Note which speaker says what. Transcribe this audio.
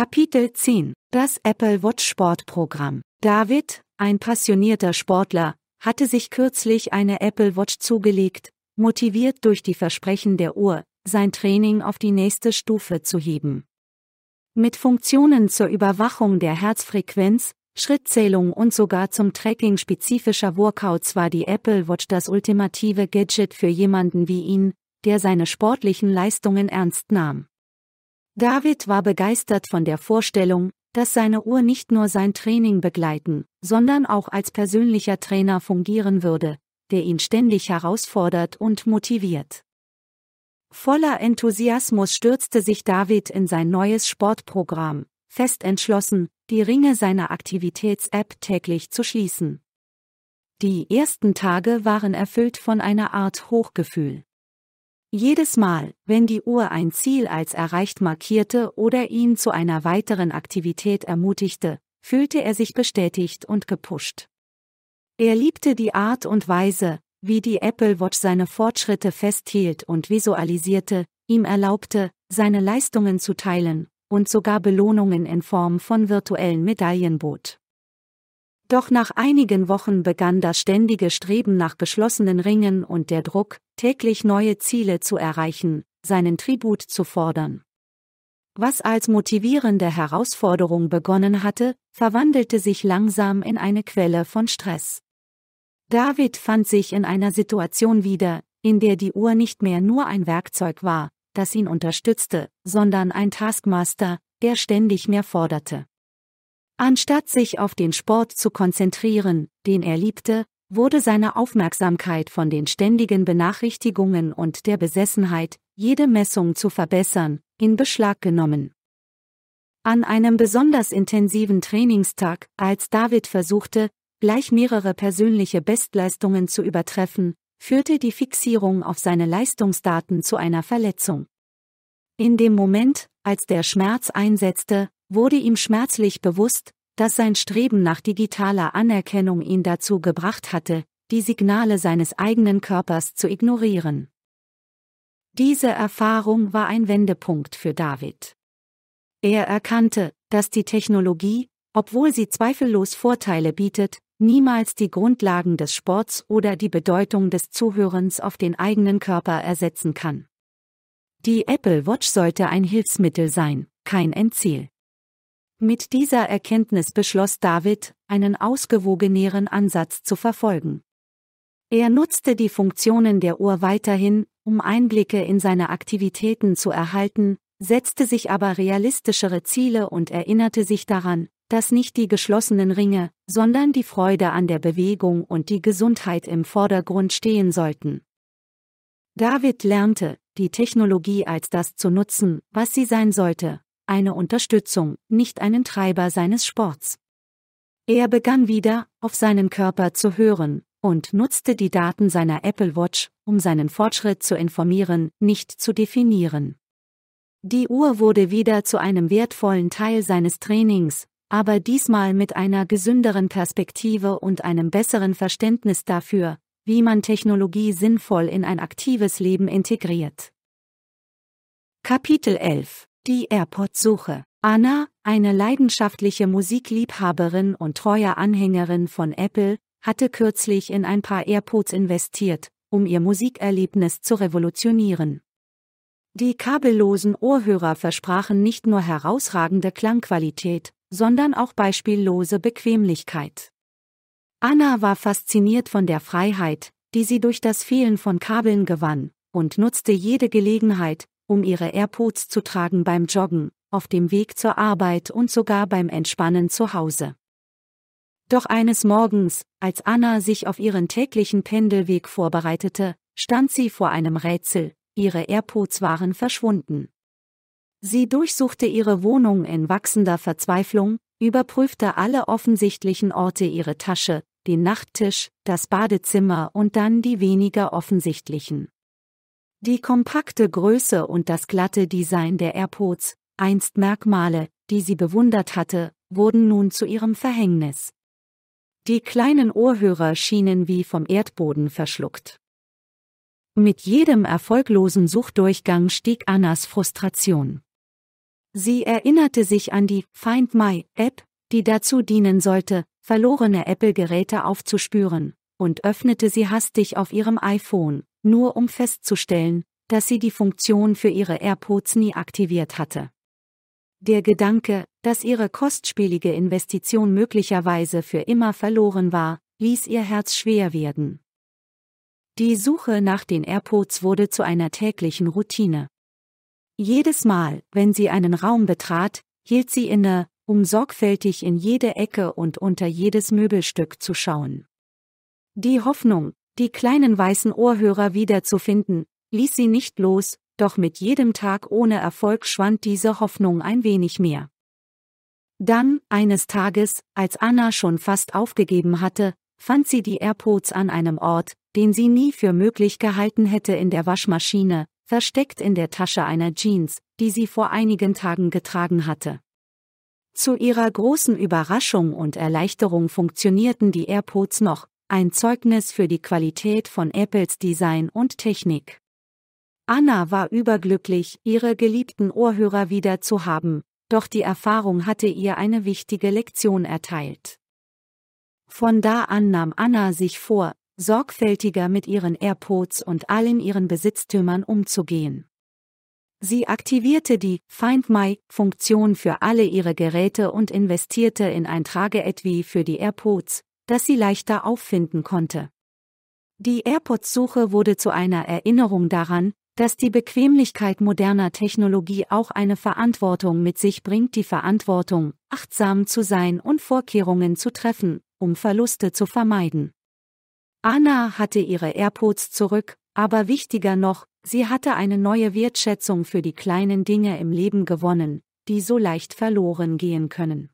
Speaker 1: Kapitel 10 Das Apple Watch Sportprogramm David, ein passionierter Sportler, hatte sich kürzlich eine Apple Watch zugelegt, motiviert durch die Versprechen der Uhr, sein Training auf die nächste Stufe zu heben. Mit Funktionen zur Überwachung der Herzfrequenz, Schrittzählung und sogar zum Tracking spezifischer Workouts war die Apple Watch das ultimative Gadget für jemanden wie ihn, der seine sportlichen Leistungen ernst nahm. David war begeistert von der Vorstellung, dass seine Uhr nicht nur sein Training begleiten, sondern auch als persönlicher Trainer fungieren würde, der ihn ständig herausfordert und motiviert. Voller Enthusiasmus stürzte sich David in sein neues Sportprogramm, fest entschlossen, die Ringe seiner Aktivitäts-App täglich zu schließen. Die ersten Tage waren erfüllt von einer Art Hochgefühl. Jedes Mal, wenn die Uhr ein Ziel als erreicht markierte oder ihn zu einer weiteren Aktivität ermutigte, fühlte er sich bestätigt und gepusht. Er liebte die Art und Weise, wie die Apple Watch seine Fortschritte festhielt und visualisierte, ihm erlaubte, seine Leistungen zu teilen und sogar Belohnungen in Form von virtuellen Medaillen bot. Doch nach einigen Wochen begann das ständige Streben nach geschlossenen Ringen und der Druck, täglich neue Ziele zu erreichen, seinen Tribut zu fordern. Was als motivierende Herausforderung begonnen hatte, verwandelte sich langsam in eine Quelle von Stress. David fand sich in einer Situation wieder, in der die Uhr nicht mehr nur ein Werkzeug war, das ihn unterstützte, sondern ein Taskmaster, der ständig mehr forderte. Anstatt sich auf den Sport zu konzentrieren, den er liebte, wurde seine Aufmerksamkeit von den ständigen Benachrichtigungen und der Besessenheit, jede Messung zu verbessern, in Beschlag genommen. An einem besonders intensiven Trainingstag, als David versuchte, gleich mehrere persönliche Bestleistungen zu übertreffen, führte die Fixierung auf seine Leistungsdaten zu einer Verletzung. In dem Moment, als der Schmerz einsetzte, wurde ihm schmerzlich bewusst, dass sein Streben nach digitaler Anerkennung ihn dazu gebracht hatte, die Signale seines eigenen Körpers zu ignorieren. Diese Erfahrung war ein Wendepunkt für David. Er erkannte, dass die Technologie, obwohl sie zweifellos Vorteile bietet, niemals die Grundlagen des Sports oder die Bedeutung des Zuhörens auf den eigenen Körper ersetzen kann. Die Apple Watch sollte ein Hilfsmittel sein, kein Endziel. Mit dieser Erkenntnis beschloss David, einen ausgewogeneren Ansatz zu verfolgen. Er nutzte die Funktionen der Uhr weiterhin, um Einblicke in seine Aktivitäten zu erhalten, setzte sich aber realistischere Ziele und erinnerte sich daran, dass nicht die geschlossenen Ringe, sondern die Freude an der Bewegung und die Gesundheit im Vordergrund stehen sollten. David lernte, die Technologie als das zu nutzen, was sie sein sollte, eine Unterstützung, nicht einen Treiber seines Sports. Er begann wieder, auf seinen Körper zu hören, und nutzte die Daten seiner Apple Watch, um seinen Fortschritt zu informieren, nicht zu definieren. Die Uhr wurde wieder zu einem wertvollen Teil seines Trainings, aber diesmal mit einer gesünderen Perspektive und einem besseren Verständnis dafür, wie man Technologie sinnvoll in ein aktives Leben integriert. Kapitel 11 die AirPod-Suche. Anna, eine leidenschaftliche Musikliebhaberin und treue Anhängerin von Apple, hatte kürzlich in ein paar AirPods investiert, um ihr Musikerlebnis zu revolutionieren. Die kabellosen Ohrhörer versprachen nicht nur herausragende Klangqualität, sondern auch beispiellose Bequemlichkeit. Anna war fasziniert von der Freiheit, die sie durch das Fehlen von Kabeln gewann, und nutzte jede Gelegenheit, um ihre AirPods zu tragen beim Joggen, auf dem Weg zur Arbeit und sogar beim Entspannen zu Hause. Doch eines Morgens, als Anna sich auf ihren täglichen Pendelweg vorbereitete, stand sie vor einem Rätsel, ihre AirPods waren verschwunden. Sie durchsuchte ihre Wohnung in wachsender Verzweiflung, überprüfte alle offensichtlichen Orte ihre Tasche, den Nachttisch, das Badezimmer und dann die weniger offensichtlichen. Die kompakte Größe und das glatte Design der AirPods, einst Merkmale, die sie bewundert hatte, wurden nun zu ihrem Verhängnis. Die kleinen Ohrhörer schienen wie vom Erdboden verschluckt. Mit jedem erfolglosen Suchdurchgang stieg Annas Frustration. Sie erinnerte sich an die Find My App, die dazu dienen sollte, verlorene Apple-Geräte aufzuspüren, und öffnete sie hastig auf ihrem iPhone, nur um festzustellen, dass sie die Funktion für ihre AirPods nie aktiviert hatte. Der Gedanke, dass ihre kostspielige Investition möglicherweise für immer verloren war, ließ ihr Herz schwer werden. Die Suche nach den AirPods wurde zu einer täglichen Routine. Jedes Mal, wenn sie einen Raum betrat, hielt sie inne, um sorgfältig in jede Ecke und unter jedes Möbelstück zu schauen. Die Hoffnung, die kleinen weißen Ohrhörer wiederzufinden, ließ sie nicht los, doch mit jedem Tag ohne Erfolg schwand diese Hoffnung ein wenig mehr. Dann, eines Tages, als Anna schon fast aufgegeben hatte, fand sie die AirPods an einem Ort, den sie nie für möglich gehalten hätte in der Waschmaschine, versteckt in der Tasche einer Jeans, die sie vor einigen Tagen getragen hatte. Zu ihrer großen Überraschung und Erleichterung funktionierten die AirPods noch, ein Zeugnis für die Qualität von Apples Design und Technik. Anna war überglücklich, ihre geliebten Ohrhörer wieder zu haben, doch die Erfahrung hatte ihr eine wichtige Lektion erteilt. Von da an nahm Anna sich vor, sorgfältiger mit ihren AirPods und allen ihren Besitztümern umzugehen. Sie aktivierte die Find My-Funktion für alle ihre Geräte und investierte in ein Trageetui für die AirPods, das sie leichter auffinden konnte. Die AirPods-Suche wurde zu einer Erinnerung daran, dass die Bequemlichkeit moderner Technologie auch eine Verantwortung mit sich bringt, die Verantwortung, achtsam zu sein und Vorkehrungen zu treffen, um Verluste zu vermeiden. Anna hatte ihre AirPods zurück, aber wichtiger noch, sie hatte eine neue Wertschätzung für die kleinen Dinge im Leben gewonnen, die so leicht verloren gehen können.